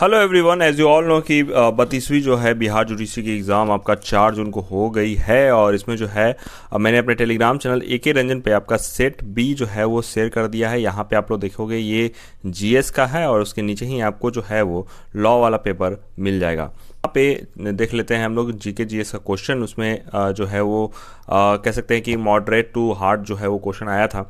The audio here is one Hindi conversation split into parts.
hello everyone as you all know कि बत्तीसवीं जो है बिहार जुडिशरी की एग्ज़ाम आपका चार जून को हो गई है और इसमें जो है मैंने अपने टेलीग्राम चैनल ए के रंजन पे आपका सेट बी जो है वो शेयर कर दिया है यहाँ पे आप लोग देखोगे ये जीएस का है और उसके नीचे ही आपको जो है वो लॉ वाला पेपर मिल जाएगा आप पे देख लेते हैं हम लोग जी के जी एस का क्वेश्चन उसमें जो है वो कह सकते हैं कि मॉडरेट टू हार्ड जो है वो क्वेश्चन आया था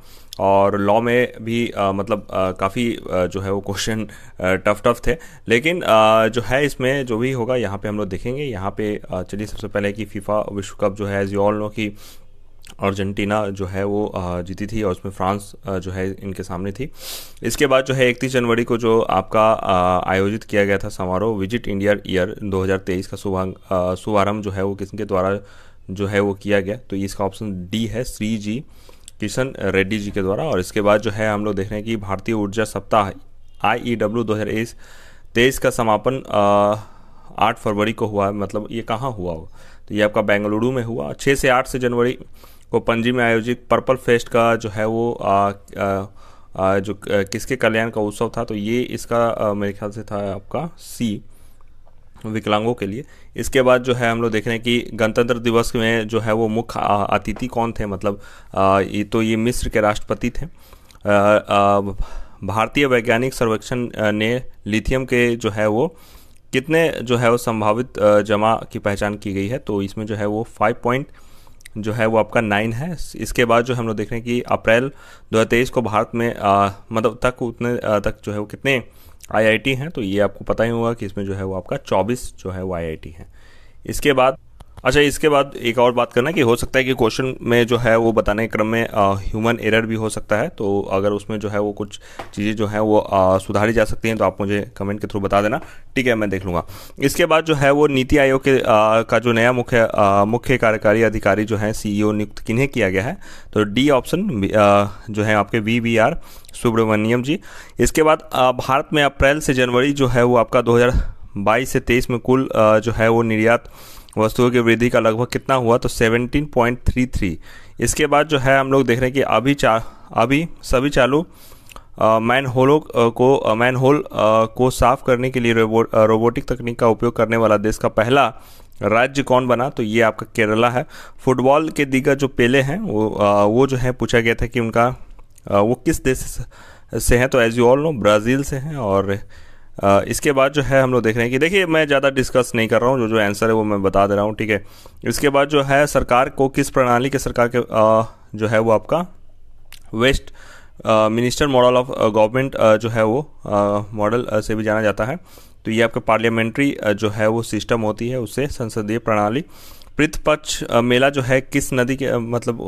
और लॉ में भी आ, मतलब काफ़ी जो है वो क्वेश्चन टफ टफ थे लेकिन आ, जो है इसमें जो भी होगा यहाँ पे हम लोग देखेंगे यहाँ पे चलिए सबसे पहले कि फीफा विश्व कप जो है एज यू ऑल नो की अर्जेंटीना जो है वो जीती थी और उसमें फ्रांस जो है इनके सामने थी इसके बाद जो है इकतीस जनवरी को जो आपका आयोजित किया गया था समारोह विजिट इंडिया ईयर 2023 का शुभांग शुभारंभ जो है वो किसके द्वारा जो है वो किया गया तो इसका ऑप्शन डी है श्री जी किशन रेड्डी जी के द्वारा और इसके बाद जो है हम लोग देख रहे हैं कि भारतीय ऊर्जा सप्ताह आई ई डब्ल्यू दो हज़ार तेईस का समापन आठ फरवरी को हुआ है मतलब ये कहाँ हुआ हो तो ये आपका बेंगलुरु में हुआ छः से आठ से जनवरी को पणजी में आयोजित पर्पल फेस्ट का जो है वो आ, आ, आ, जो किसके कल्याण का उत्सव था तो ये इसका मेरे ख्याल से था आपका सी विकलांगों के लिए इसके बाद जो है हम लोग देख रहे हैं कि गणतंत्र दिवस में जो है वो मुख्य अतिथि कौन थे मतलब आ, ये तो ये मिस्र के राष्ट्रपति थे भारतीय वैज्ञानिक सर्वेक्षण ने लिथियम के जो है वो कितने जो है वो संभावित जमा की पहचान की गई है तो इसमें जो है वो फाइव पॉइंट जो है वो आपका नाइन है इसके बाद जो हम लोग देख रहे हैं कि अप्रैल दो को भारत में आ, मतलब तक उतने तक जो है वो कितने आईआईटी हैं तो ये आपको पता ही होगा कि इसमें जो है वो आपका 24 जो है वो आईआईटी है इसके बाद अच्छा इसके बाद एक और बात करना कि हो सकता है कि क्वेश्चन में जो है वो बताने के क्रम में ह्यूमन एरर भी हो सकता है तो अगर उसमें जो है वो कुछ चीज़ें जो हैं वो आ, सुधारी जा सकती हैं तो आप मुझे कमेंट के थ्रू बता देना ठीक है मैं देख लूँगा इसके बाद जो है वो नीति आयोग के आ, का जो नया मुख्य मुख्य कार्यकारी अधिकारी जो है सी e नियुक्त किन्हें किया गया है तो डी ऑप्शन जो है आपके V V R Subramaniam ji इसके बाद भारत में अप्रैल से जनवरी जो है वो आपका दो 22 से 23 में कुल जो है वो निर्यात वस्तुओं की वृद्धि का लगभग कितना हुआ तो 17.33 इसके बाद जो है हम लोग देख रहे हैं कि अभी चा अभी सभी चालू मैन होलों को मैन होल को साफ करने के लिए रोबोट रोबोटिक तकनीक का उपयोग करने वाला देश का पहला राज्य कौन बना तो ये आपका केरला है फुटबॉल के दिग्गज जो पेले हैं वो आ, वो जो है पूछा गया था कि उनका आ, वो किस देश से हैं तो as you all know Brazil से हैं और इसके बाद जो है हम लोग देख रहे हैं कि देखिए मैं ज़्यादा डिस्कस नहीं कर रहा हूँ जो जो आंसर है वो मैं बता दे रहा हूँ ठीक है इसके बाद जो है सरकार को किस प्रणाली के सरकार के आ, जो है वो आपका Westminster model of government जो है वो मॉडल से भी जाना जाता है तो ये आपका पार्लियामेंट्री जो है वो सिस्टम होती है उससे संसदीय प्रणाली पृथपक्ष मेला जो है किस नदी के मतलब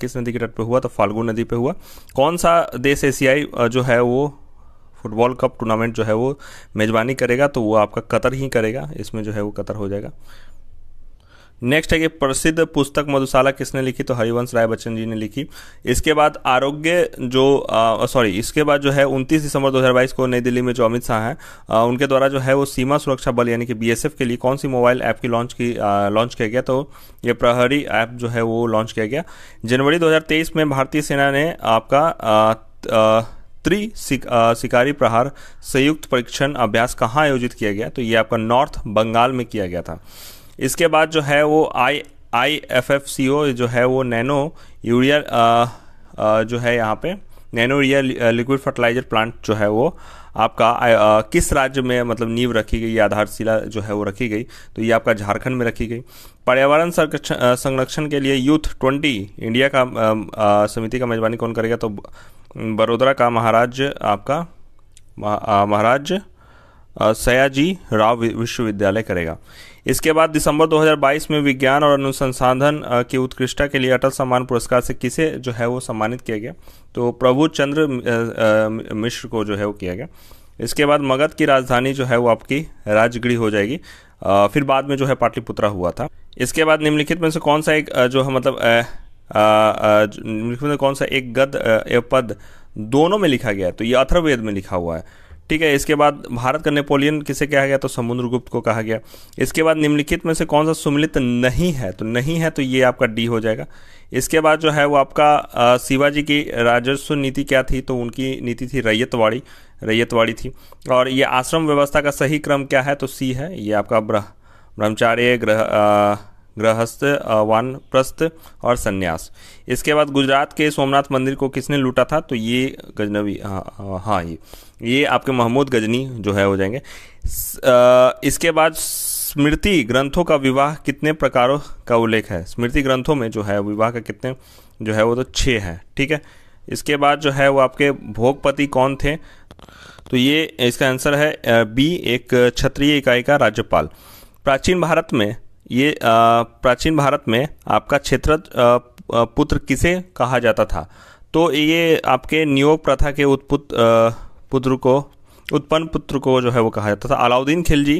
किस नदी के तट पे हुआ तो फाल्गुन नदी पे हुआ कौन सा देश एशियाई जो है वो फुटबॉल कप टूर्नामेंट जो है वो मेज़बानी करेगा तो वो आपका कतर ही करेगा इसमें जो है वो कतर हो जाएगा नेक्स्ट है कि प्रसिद्ध पुस्तक मधुशाला किसने लिखी तो हरिवंश राय बच्चन जी ने लिखी इसके बाद आरोग्य जो सॉरी इसके बाद जो है 29 दिसंबर 2022 को नई दिल्ली में जो अमित शाह हैं उनके द्वारा जो है वो सीमा सुरक्षा बल यानी कि बीएसएफ के लिए कौन सी मोबाइल ऐप की लॉन्च की लॉन्च किया गया तो ये प्रहरी ऐप जो है वो लॉन्च किया गया जनवरी दो में भारतीय सेना ने आपका आ, आ, त्रि शिकारी प्रहार संयुक्त परीक्षण अभ्यास कहाँ आयोजित किया गया तो ये आपका नॉर्थ बंगाल में किया गया था इसके बाद जो है वो आई आई एफ एफ सी ओ जो है वो नैनो यूरिया जो है यहाँ पे nano urea liquid fertiliser plant जो है वो आपका आ, किस राज्य में मतलब नींव रखी गई आधारशिला जो है वो रखी गई तो ये आपका झारखंड में रखी गई पर्यावरण संरक्षण के लिए यूथ ट्वेंटी इंडिया का समिति का मेजबानी कौन करेगा तो बड़ोदरा का महाराज आपका महाराज सयाजी राव विश्वविद्यालय करेगा इसके बाद दिसंबर 2022 में विज्ञान और अनुसंसाधन की उत्कृष्टता के लिए अटल सम्मान पुरस्कार से किसे जो है वो सम्मानित किया गया तो प्रभु चंद्र मिश्र को जो है वो किया गया इसके बाद मगध की राजधानी जो है वो आपकी राजगृह हो जाएगी फिर बाद में जो है पाटलिपुत्रा हुआ था इसके बाद निम्नलिखित में से कौन सा एक जो है मतलब निम्नलिखित में कौन सा एक गद पद दोनों में लिखा गया है तो ये अथर्ववेद में लिखा हुआ है ठीक है इसके बाद भारत का नेपोलियन किसे कहा गया तो समुद्रगुप्त को कहा गया इसके बाद निम्नलिखित में से कौन सा सुमिलित नहीं है तो नहीं है तो ये आपका डी हो जाएगा इसके बाद जो है वो आपका शिवाजी की राजस्व नीति क्या थी तो उनकी नीति थी रैयतवाड़ी रैयतवाड़ी थी और ये आश्रम व्यवस्था का सही क्रम क्या है तो सी है ये आपका ब्रह ब्रह्मचार्य ग्रह गृहस्थ प्रस्थ और सन्यास इसके बाद गुजरात के सोमनाथ मंदिर को किसने लूटा था तो ये गजनवी हाँ ये ये आपके महमूद गजनी जो है हो जाएंगे इसके बाद स्मृति ग्रंथों का विवाह कितने प्रकारों का उल्लेख है स्मृति ग्रंथों में जो है विवाह का कितने जो है वो तो छः है ठीक है इसके बाद जो है वो आपके भोगपति कौन थे तो ये इसका आंसर है बी एक क्षत्रिय इकाई का राज्यपाल प्राचीन भारत में ये प्राचीन भारत में आपका क्षेत्र पुत्र किसे कहा जाता था तो ये आपके नियोग प्रथा के उत्पुत पुत्र को उत्पन्न पुत्र को जो है वो कहा जाता था अलाउद्दीन खिलजी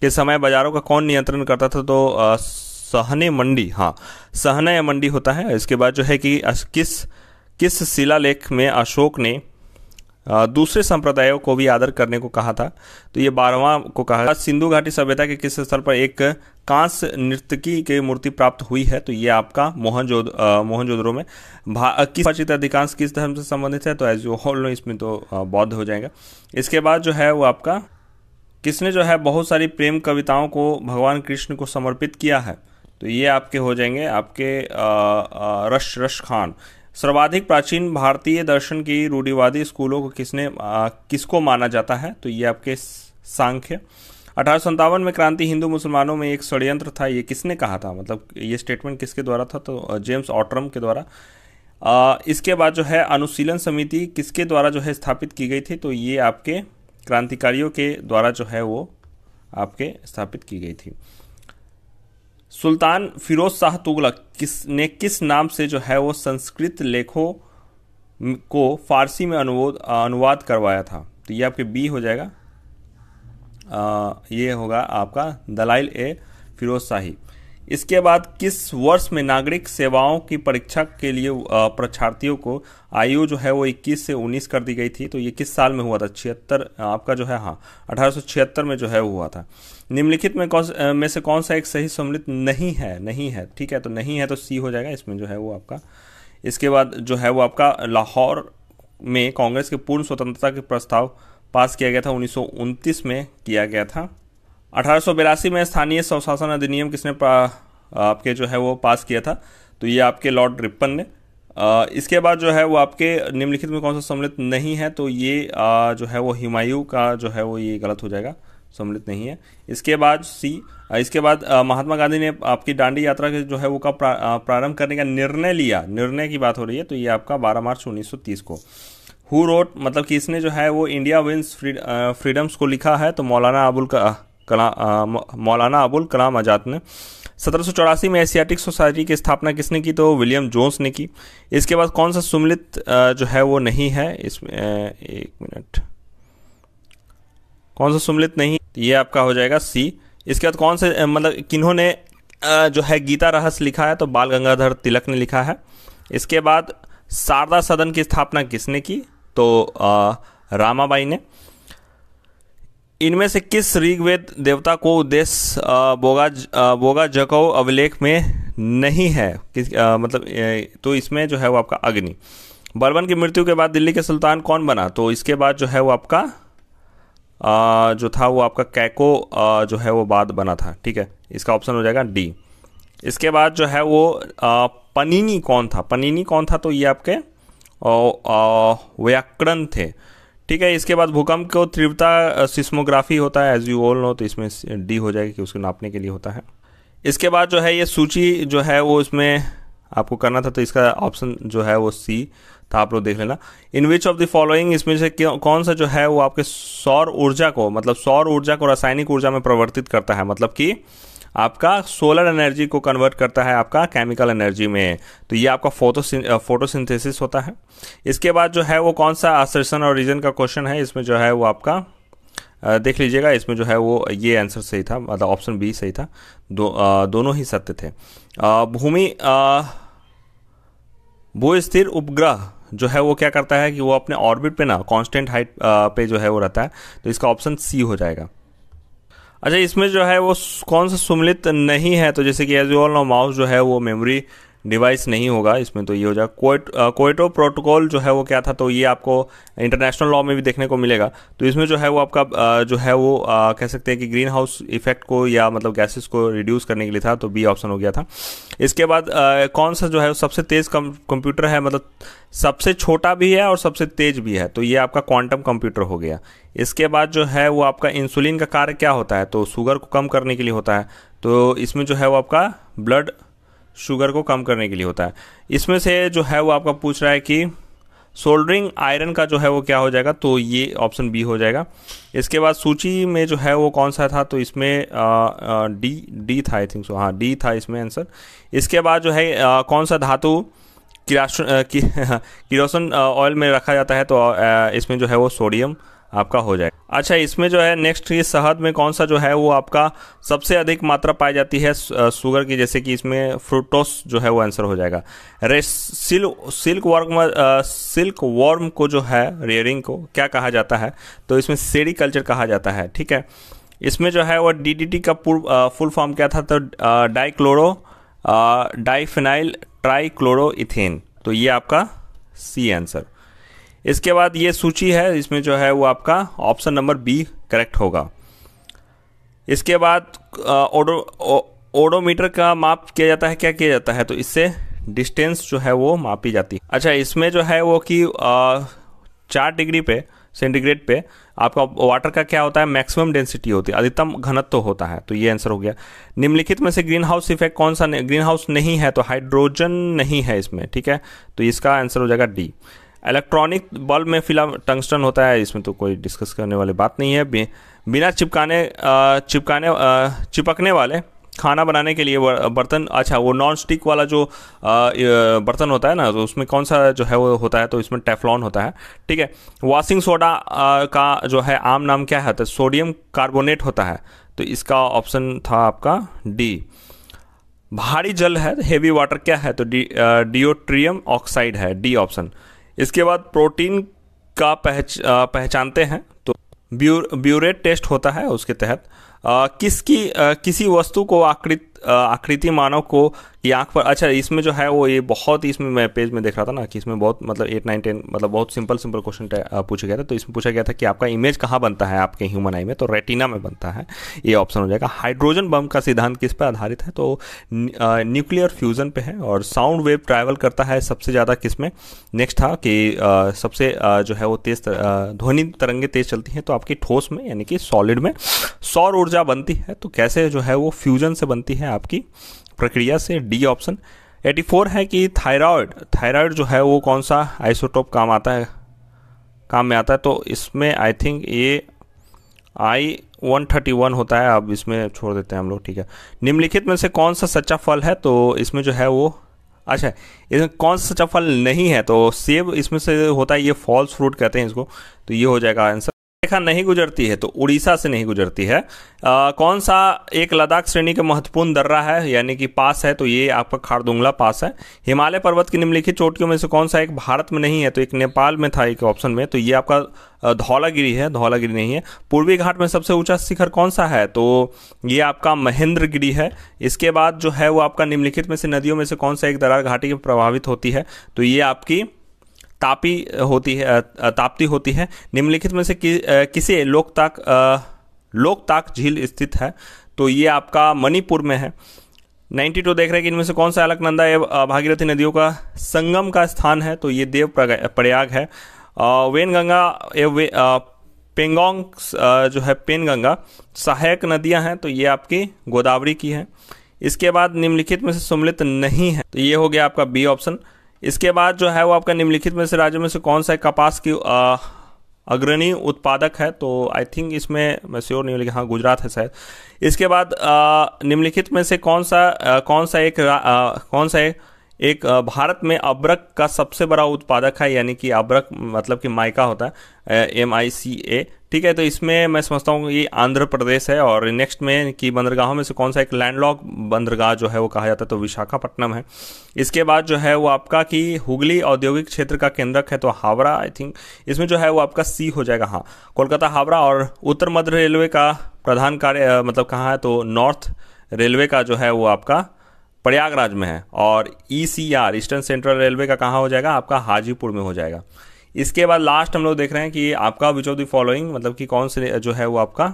के समय बाजारों का कौन नियंत्रण करता था तो सहने मंडी हाँ सहने मंडी होता है इसके बाद जो है कि किस किस शिलालेख में अशोक ने दूसरे संप्रदायों को भी आदर करने को कहा था तो ये बारहवां को कहा सिंधु घाटी सभ्यता के किस स्थल पर एक कांस नृत्यकी की मूर्ति प्राप्त हुई है तो ये आपका मोहनजोद मोहनजोदड़ो में भाचित अधिकांश किस धर्म से संबंधित है तो एज यू नो इसमें तो बौद्ध हो जाएगा इसके बाद जो है वो आपका किसने जो है बहुत सारी प्रेम कविताओं को भगवान कृष्ण को समर्पित किया है तो ये आपके हो जाएंगे आपके रश रश खान सर्वाधिक प्राचीन भारतीय दर्शन की रूढ़िवादी स्कूलों को किसने आ, किसको माना जाता है तो ये आपके सांख्य अठारह में क्रांति हिंदू मुसलमानों में एक षड्यंत्र था ये किसने कहा था मतलब ये स्टेटमेंट किसके द्वारा था तो जेम्स ऑट्रम के द्वारा आ, इसके बाद जो है अनुशीलन समिति किसके द्वारा जो है स्थापित की गई थी तो ये आपके क्रांतिकारियों के द्वारा जो है वो आपके स्थापित की गई थी सुल्तान फिरोज शाह तुगलक किस ने किस नाम से जो है वो संस्कृत लेखों को फारसी में अनुवाद अनुवाद करवाया था तो ये आपके बी हो जाएगा आ, ये होगा आपका दलाइल ए फिरोज शाही इसके बाद किस वर्ष में नागरिक सेवाओं की परीक्षा के लिए परीक्षार्थियों को आयु जो है वो 21 से 19 कर दी गई थी तो ये किस साल में हुआ था छिहत्तर आपका जो है हाँ अठारह में जो है हुआ था निम्नलिखित में कौन में से कौन सा एक सही सम्मिलित नहीं है नहीं है ठीक है तो नहीं है तो सी हो जाएगा इसमें जो है वो आपका इसके बाद जो है वो आपका लाहौर में कांग्रेस के पूर्ण स्वतंत्रता के प्रस्ताव पास किया गया था उन्नीस में किया गया था अठारह में स्थानीय स्वशासन अधिनियम किसने आपके जो है वो पास किया था तो ये आपके लॉर्ड रिपन ने इसके बाद जो है वो आपके निम्नलिखित में कौन सा सम्मिलित नहीं है तो ये जो है वो हिमायू का जो है वो ये गलत हो जाएगा सम्मिलित नहीं है इसके बाद सी इसके बाद महात्मा गांधी ने आपकी डांडी यात्रा के जो है वो का प्रारंभ करने का निर्णय लिया निर्णय की बात हो रही है तो ये आपका 12 मार्च 1930 को हु रोट मतलब कि इसने जो है वो इंडिया विंस फ्रीडम्स को लिखा है तो मौलाना अबुल का कला मौलाना अबुल कलाम आज़ाद ने सत्रह में एशियाटिक सोसाइटी की स्थापना किसने की तो विलियम जोन्स ने की इसके बाद कौन सा सुमिलित जो है वो नहीं है इसमें एक मिनट कौन सा सुमिलित नहीं ये आपका हो जाएगा सी इसके बाद कौन से मतलब किन्होंने जो है गीता रहस्य लिखा है तो बाल गंगाधर तिलक ने लिखा है इसके बाद शारदा सदन की स्थापना किसने की तो रामाबाई ने इनमें से किस ऋग्वेद देवता को उद्देश्य बोगा बोगा जको अभिलेख में नहीं है किस आ, मतलब तो इसमें जो है वो आपका अग्नि बर्बन की मृत्यु के बाद दिल्ली के सुल्तान कौन बना तो इसके बाद जो है वो आपका आ, जो था वो आपका कैको आ, जो है वो बाद बना था ठीक है इसका ऑप्शन हो जाएगा डी इसके बाद जो है वो आ, पनीनी कौन था पनीनी कौन था तो ये आपके व्याकरण थे ठीक है इसके बाद भूकंप को तीव्रता सिस्मोग्राफी होता है एज यू ऑल नो तो इसमें डी हो जाएगी कि उसको नापने के लिए होता है इसके बाद जो है ये सूची जो है वो इसमें आपको करना था तो इसका ऑप्शन जो है वो सी था आप लोग देख लेना in which of the following इसमें से कौन सा जो है वो आपके सौर ऊर्जा को मतलब सौर ऊर्जा को रासायनिक ऊर्जा में परिवर्तित करता है मतलब कि आपका सोलर एनर्जी को कन्वर्ट करता है आपका केमिकल एनर्जी में तो ये आपका फोटो फोटोसिंथेसिस होता है इसके बाद जो है वो कौन सा आसर्सन और रीजन का क्वेश्चन है इसमें जो है वो आपका देख लीजिएगा इसमें जो है वो ये आंसर सही था मतलब ऑप्शन बी सही था दो आ, दोनों ही सत्य थे भूमि भूस्थिर उपग्रह जो है वो क्या करता है कि वो अपने ऑर्बिट पे ना कांस्टेंट हाइट पे जो है वो रहता है तो इसका ऑप्शन सी हो जाएगा अच्छा इसमें जो है वो कौन सा सुमिलित नहीं है तो जैसे कि as you all know mouse जो है वो मेमोरी डिवाइस नहीं होगा इसमें तो ये हो जाएगा कोट कोएटो प्रोटोकॉल जो है वो क्या था तो ये आपको इंटरनेशनल लॉ में भी देखने को मिलेगा तो इसमें जो है वो आपका uh, जो है वो uh, कह सकते हैं कि ग्रीन हाउस इफेक्ट को या मतलब गैसेस को रिड्यूस करने के लिए था तो बी ऑप्शन हो गया था इसके बाद uh, कौन सा जो है सबसे तेज़ कंप्यूटर है मतलब सबसे छोटा भी है और सबसे तेज भी है तो ये आपका क्वांटम कंप्यूटर हो गया इसके बाद जो है वो आपका इंसुलिन का कार्य क्या होता है तो शुगर को कम करने के लिए होता है तो इसमें जो है वो आपका ब्लड शुगर को कम करने के लिए होता है इसमें से जो है वो आपका पूछ रहा है कि सोल्डरिंग आयरन का जो है वो क्या हो जाएगा तो ये ऑप्शन बी हो जाएगा इसके बाद सूची में जो है वो कौन सा था तो इसमें डी डी था आई थिंक सो हाँ डी था इसमें आंसर इसके बाद जो है आ, कौन सा धातु किरासन किरोसन ऑयल में रखा जाता है तो आ, इसमें जो है वो सोडियम आपका हो जाएगा अच्छा इसमें जो है नेक्स्ट ये शहद में कौन सा जो है वो आपका सबसे अधिक मात्रा पाई जाती है शुगर की जैसे कि इसमें फ्रूटोस जो है वो आंसर हो जाएगा रे सिल, सिल्क वर्म सिल्क वर्म को जो है रेयरिंग को क्या कहा जाता है तो इसमें सेरी कल्चर कहा जाता है ठीक है इसमें जो है वो डी का पूर्व फुल फॉर्म क्या था तो डाइक्लोरो डाइफिनाइल ट्राइक्लोरो तो ये आपका सी आंसर इसके बाद ये सूची है इसमें जो है वो आपका ऑप्शन नंबर बी करेक्ट होगा इसके बाद ओडो ओडोमीटर का माप किया जाता है क्या किया जाता है तो इससे डिस्टेंस जो है वो मापी जाती है अच्छा इसमें जो है वो कि चार डिग्री पे सेंटीग्रेड पे आपका वाटर का क्या होता है मैक्सिमम डेंसिटी होती है अधिकतम घनत्व तो होता है तो ये आंसर हो गया निम्नलिखित में से ग्रीन हाउस इफेक्ट कौन सा ग्रीन हाउस नहीं है तो हाइड्रोजन नहीं है इसमें ठीक है तो इसका आंसर हो जाएगा डी इलेक्ट्रॉनिक बल्ब में फिलहाल टंगस्टन होता है इसमें तो कोई डिस्कस करने वाली बात नहीं है बिना चिपकाने चिपकाने चिपकने वाले खाना बनाने के लिए बर्तन अच्छा वो नॉन स्टिक वाला जो बर्तन होता है ना तो उसमें कौन सा जो है वो होता है तो इसमें टेफलॉन होता है ठीक है वॉशिंग सोडा का जो है आम नाम क्या है तो सोडियम कार्बोनेट होता है तो इसका ऑप्शन था आपका डी भारी जल है हेवी वाटर क्या है तो डी डिओट्रियम ऑक्साइड है डी ऑप्शन इसके बाद प्रोटीन का पहच पहचानते हैं तो ब्यूरेट टेस्ट होता है उसके तहत किसकी किसी वस्तु को आकृत आकृति मानव को ये आंख पर अच्छा इसमें जो है वो ये बहुत ही इसमें मैं पेज में देख रहा था ना कि इसमें बहुत मतलब एट नाइन टेन मतलब बहुत सिंपल सिंपल क्वेश्चन पूछा गया था तो इसमें पूछा गया था कि आपका इमेज कहाँ बनता है आपके ह्यूमन आई में तो रेटिना में बनता है ये ऑप्शन हो जाएगा हाइड्रोजन बम का सिद्धांत किस पर आधारित है तो न्यूक्लियर फ्यूजन पे है और साउंड वेव ट्रैवल करता है सबसे ज़्यादा किस में नेक्स्ट था कि सबसे जो है वो तेज ध्वनि तरंगे तेज चलती हैं तो आपकी ठोस में यानी कि सॉलिड में सौर ऊर्जा बनती है तो कैसे जो है वो फ्यूजन से बनती है आपकी प्रक्रिया से डी ऑप्शन 84 है कि थायराइड थायराइड जो है वो कौन सा आइसोटोप काम आता है काम में आता है तो इसमें आई थिंक ये आई 131 होता है अब इसमें छोड़ देते हैं हम लोग ठीक है निम्नलिखित में से कौन सा सच्चा फल है तो इसमें जो है वो अच्छा इसमें कौन सा सच्चा फल नहीं है तो सेब इसमें से होता है ये फॉल्स फ्रूट कहते हैं इसको तो ये हो जाएगा आंसर रेखा नहीं गुजरती है तो उड़ीसा से नहीं गुजरती है आ, कौन सा एक लद्दाख श्रेणी के महत्वपूर्ण दर्रा है यानी कि पास है तो ये आपका खारदुंगला पास है हिमालय पर्वत की निम्नलिखित चोटियों में से कौन सा एक भारत में नहीं है तो एक नेपाल में था एक ऑप्शन में तो ये आपका धौलागिरी है धौलागिरी नहीं है पूर्वी घाट में सबसे ऊंचा शिखर कौन सा है तो ये आपका महेंद्रगिरी है इसके बाद जो है वो आपका निम्नलिखित में से नदियों में से कौन सा एक दरार घाटी प्रभावित होती है तो ये आपकी तापी होती है ताप्ती होती है निम्नलिखित में से कि, किसी लोकताक लोकताक झील स्थित है तो ये आपका मणिपुर में है 92 टू देख रहे हैं कि इनमें से कौन सा अलकनंदा या भागीरथी नदियों का संगम का स्थान है तो ये देव प्रयाग है वेन गंगा पेंगोंग जो है पेन गंगा सहायक नदियां हैं तो ये आपकी गोदावरी की है इसके बाद निम्नलिखित में से सम्मिलित नहीं है तो ये हो गया आपका बी ऑप्शन इसके बाद जो है वो आपका निम्नलिखित में से राज्यों में से कौन सा है कपास की आ, अग्रणी उत्पादक है तो आई थिंक इसमें मैं श्योर नहीं लिखा लेकिन हाँ गुजरात है शायद इसके बाद निम्नलिखित में से कौन सा आ, कौन सा एक आ, कौन सा एक एक भारत में अब्रक का सबसे बड़ा उत्पादक है यानी कि अब्रक मतलब कि माइका होता है एम आई सी ए ठीक है तो इसमें मैं समझता हूँ ये आंध्र प्रदेश है और नेक्स्ट में कि बंदरगाहों में से कौन सा एक लैंडलॉक बंदरगाह जो है वो कहा जाता है तो विशाखापट्टनम है इसके बाद जो है वो आपका कि हुगली औद्योगिक क्षेत्र का केंद्रक है तो हावड़ा आई थिंक इसमें जो है वो आपका सी हो जाएगा हाँ कोलकाता हावड़ा और उत्तर मध्य रेलवे का प्रधान कार्य मतलब कहाँ है तो नॉर्थ रेलवे का जो है वो आपका प्रयागराज में है और E C R eastern central railway का कहाँ हो जाएगा आपका हाजीपुर में हो जाएगा इसके बाद लास्ट हम लोग देख रहे हैं कि आपका विच ऑफ द फॉलोइंग मतलब कि कौन से जो है वो आपका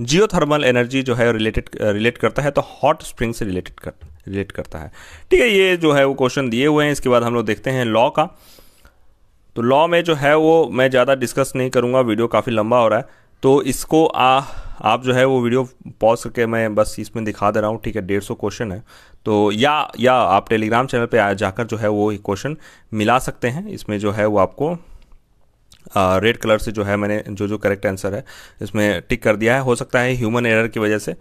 जियो थर्मल एनर्जी जो है रिलेटेड रिलेट करता है तो हॉट स्प्रिंग से रिलेटेड कर रिलेट करता है ठीक है ये जो है वो क्वेश्चन दिए हुए हैं इसके बाद हम लोग देखते हैं लॉ का तो लॉ में जो है वो मैं ज़्यादा डिस्कस नहीं करूँगा वीडियो काफ़ी लंबा हो रहा है तो इसको आ, आप जो है वो वीडियो पॉज करके मैं बस इसमें दिखा दे रहा हूँ ठीक है डेढ़ सौ क्वेश्चन है तो या या आप टेलीग्राम चैनल पे जाकर जो है वो क्वेश्चन मिला सकते हैं इसमें जो है वो आपको रेड कलर से जो है मैंने जो जो करेक्ट आंसर है इसमें टिक कर दिया है हो सकता है ह्यूमन एरर की वजह से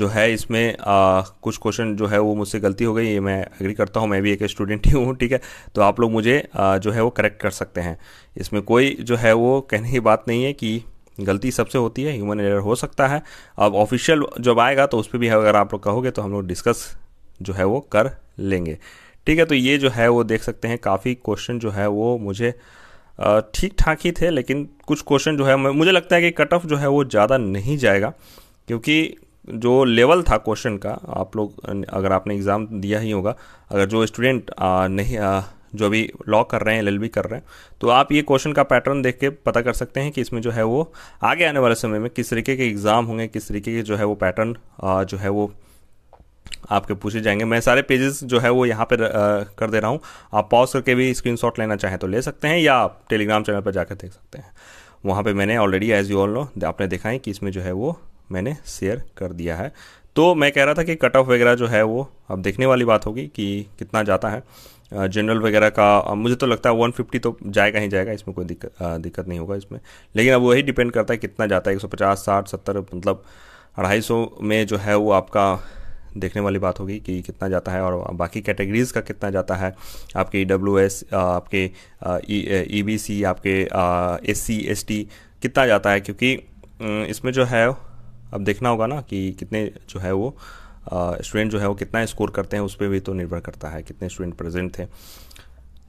जो है इसमें आ, कुछ क्वेश्चन जो है वो मुझसे गलती हो गई ये मैं एग्री करता हूँ मैं भी एक स्टूडेंट ही हूँ ठीक है तो आप लोग मुझे आ, जो है वो करेक्ट कर सकते हैं इसमें कोई जो है वो कहने की बात नहीं है कि गलती सबसे होती है ह्यूमन एरर हो सकता है अब ऑफिशियल जब आएगा तो उस पर भी अगर आप लोग कहोगे तो हम लोग डिस्कस जो है वो कर लेंगे ठीक है तो ये जो है वो देख सकते हैं काफ़ी क्वेश्चन जो है वो मुझे ठीक ठाक ही थे लेकिन कुछ क्वेश्चन जो है मुझे लगता है कि कट ऑफ जो है वो ज़्यादा नहीं जाएगा क्योंकि जो लेवल था क्वेश्चन का आप लोग अगर आपने एग्ज़ाम दिया ही होगा अगर जो स्टूडेंट नहीं आ, जो अभी लॉ कर रहे हैं एल कर रहे हैं तो आप ये क्वेश्चन का पैटर्न देख के पता कर सकते हैं कि इसमें जो है वो आगे आने वाले समय में किस तरीके के एग्ज़ाम होंगे किस तरीके के जो है वो पैटर्न जो है वो आपके पूछे जाएंगे मैं सारे पेजेस जो है वो यहाँ पर कर दे रहा हूँ आप पॉज करके भी स्क्रीन लेना चाहें तो ले सकते हैं या आप टेलीग्राम चैनल पर जाकर देख सकते हैं वहाँ पर मैंने already as you all know आपने देखा है कि इसमें जो है वो मैंने शेयर कर दिया है तो मैं कह रहा था कि कट ऑफ वगैरह जो है वो अब देखने वाली बात होगी कि कितना जाता है जनरल वगैरह का मुझे तो लगता है 150 तो जाएगा ही जाएगा इसमें कोई दिक्कत दिक्कत नहीं होगा इसमें लेकिन अब वही डिपेंड करता है कितना जाता है 150 साठ सत्तर मतलब अढ़ाई सौ में जो है वो आपका देखने वाली बात होगी कि कितना जाता है और बाकी कैटेगरीज़ का कितना जाता है आपके ई डब्ल्यू एस आपके ई बी सी आपके एस सी एस टी कितना जाता है क्योंकि इसमें जो है अब देखना होगा ना कि कितने जो है वो स्टूडेंट जो है वो कितना स्कोर करते हैं उस पर भी तो निर्भर करता है कितने स्टूडेंट प्रेजेंट थे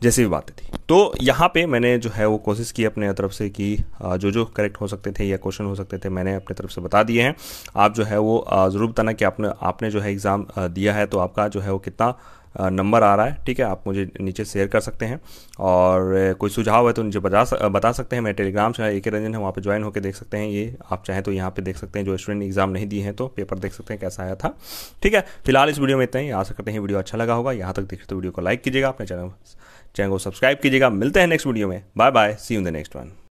जैसी भी बातें थी तो यहाँ पे मैंने जो है वो कोशिश की अपने तरफ से कि जो जो करेक्ट हो सकते थे या क्वेश्चन हो सकते थे मैंने अपने तरफ से बता दिए हैं आप जो है वो ज़रूर बताना कि आपने आपने जो है एग्ज़ाम दिया है तो आपका जो है वो कितना नंबर आ रहा है ठीक है आप मुझे नीचे शेयर कर सकते हैं और कोई सुझाव है तो नीचे बता बता सकते हैं मेरे टेलीग्राम से ए के रंजन है वहाँ पर ज्वाइन होकर देख सकते हैं ये आप चाहें तो यहाँ पर देख सकते हैं जो स्टूडेंट एग्जाम नहीं दिए हैं तो पेपर देख सकते हैं कैसा आया था ठीक है फिलहाल इस वीडियो में इतना ही आ सकते हैं वीडियो अच्छा लगा होगा यहाँ तक देखिए तो वीडियो को लाइक कीजिएगा अपने चैनल चैनल को सब्सक्राइब कीजिएगा मिलते हैं नेक्स्ट वीडियो में bye bye see you the next one